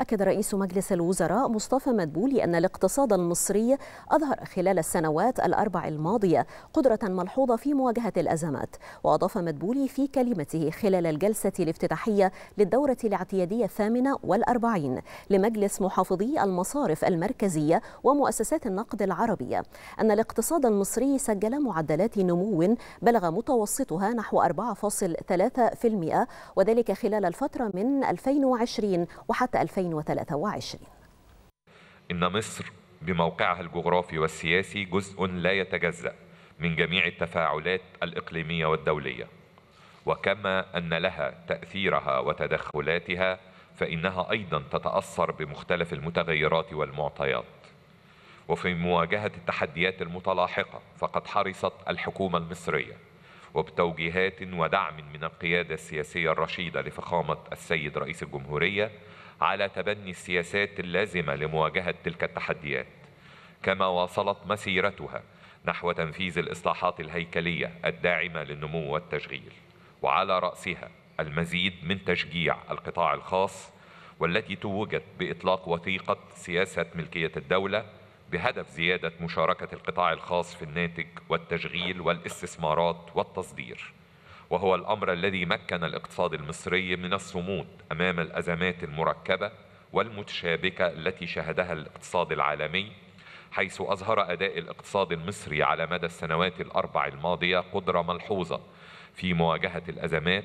أكد رئيس مجلس الوزراء مصطفى مدبولي أن الاقتصاد المصري أظهر خلال السنوات الأربع الماضية قدرة ملحوظة في مواجهة الأزمات وأضاف مدبولي في كلمته خلال الجلسة الافتتاحية للدورة الاعتيادية الثامنة والأربعين لمجلس محافظي المصارف المركزية ومؤسسات النقد العربية أن الاقتصاد المصري سجل معدلات نمو بلغ متوسطها نحو 4.3% وذلك خلال الفترة من 2020 وحتى 2020 2023 إن مصر بموقعها الجغرافي والسياسي جزء لا يتجزأ من جميع التفاعلات الإقليمية والدولية وكما أن لها تأثيرها وتدخلاتها فإنها أيضا تتأثر بمختلف المتغيرات والمعطيات وفي مواجهة التحديات المتلاحقة فقد حرصت الحكومة المصرية وبتوجيهات ودعم من القيادة السياسية الرشيدة لفخامة السيد رئيس الجمهورية على تبني السياسات اللازمة لمواجهة تلك التحديات كما واصلت مسيرتها نحو تنفيذ الإصلاحات الهيكلية الداعمة للنمو والتشغيل وعلى رأسها المزيد من تشجيع القطاع الخاص والتي توجت بإطلاق وثيقة سياسة ملكية الدولة بهدف زيادة مشاركة القطاع الخاص في الناتج والتشغيل والاستثمارات والتصدير وهو الأمر الذي مكن الاقتصاد المصري من الصمود أمام الأزمات المركبة والمتشابكة التي شهدها الاقتصاد العالمي حيث أظهر أداء الاقتصاد المصري على مدى السنوات الأربع الماضية قدرة ملحوظة في مواجهة الأزمات